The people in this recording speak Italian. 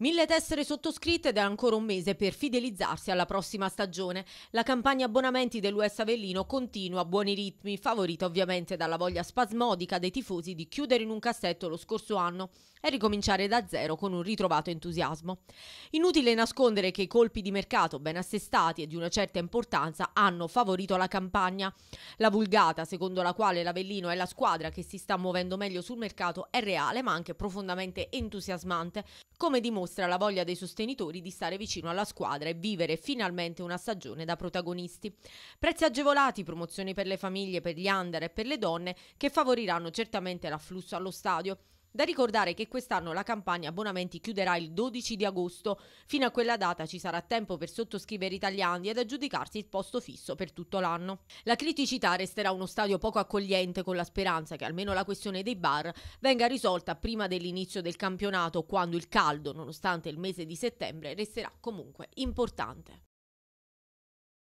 Mille tessere sottoscritte ed è ancora un mese per fidelizzarsi alla prossima stagione. La campagna abbonamenti dell'US Avellino continua a buoni ritmi, favorita ovviamente dalla voglia spasmodica dei tifosi di chiudere in un cassetto lo scorso anno e ricominciare da zero con un ritrovato entusiasmo. Inutile nascondere che i colpi di mercato ben assestati e di una certa importanza hanno favorito la campagna. La vulgata secondo la quale l'Avellino è la squadra che si sta muovendo meglio sul mercato è reale ma anche profondamente entusiasmante, come dimostra mostra la voglia dei sostenitori di stare vicino alla squadra e vivere finalmente una stagione da protagonisti. Prezzi agevolati, promozioni per le famiglie, per gli under e per le donne che favoriranno certamente l'afflusso allo stadio. Da ricordare che quest'anno la campagna abbonamenti chiuderà il 12 di agosto. Fino a quella data ci sarà tempo per sottoscrivere italiani ed aggiudicarsi il posto fisso per tutto l'anno. La criticità resterà uno stadio poco accogliente con la speranza che almeno la questione dei bar venga risolta prima dell'inizio del campionato quando il caldo, nonostante il mese di settembre, resterà comunque importante.